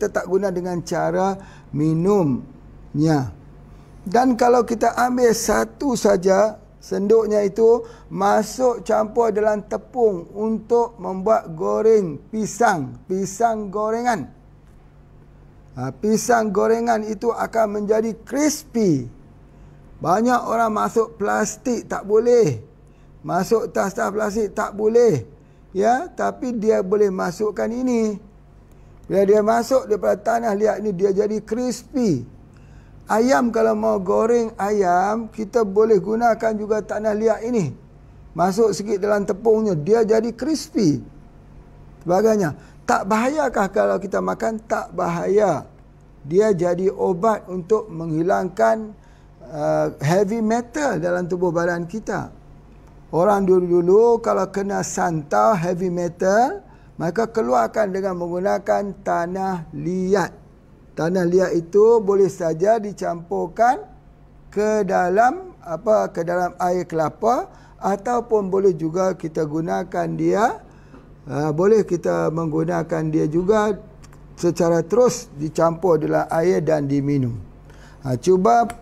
tetap guna dengan cara minumnya. Dan kalau kita ambil satu saja senduknya itu masuk campur dalam tepung untuk membuat goreng pisang, pisang gorengan. Ha, pisang gorengan itu akan menjadi crispy. Banyak orang masuk plastik tak boleh. Masuk tas-tas plastik tak boleh. Ya, tapi dia boleh masukkan ini. Bila dia masuk daripada tanah liat ni, dia jadi crispy. Ayam kalau mau goreng ayam, kita boleh gunakan juga tanah liat ini. Masuk sikit dalam tepungnya, dia jadi crispy. Sebagainya. Tak bahayakah kalau kita makan? Tak bahaya. Dia jadi obat untuk menghilangkan uh, heavy metal dalam tubuh badan kita. Orang dulu-dulu kalau kena santau heavy metal, Maka keluarkan dengan menggunakan tanah liat. Tanah liat itu boleh saja dicampurkan ke dalam apa ke dalam air kelapa ataupun boleh juga kita gunakan dia uh, boleh kita menggunakan dia juga secara terus dicampur dalam air dan diminum. Ha, cuba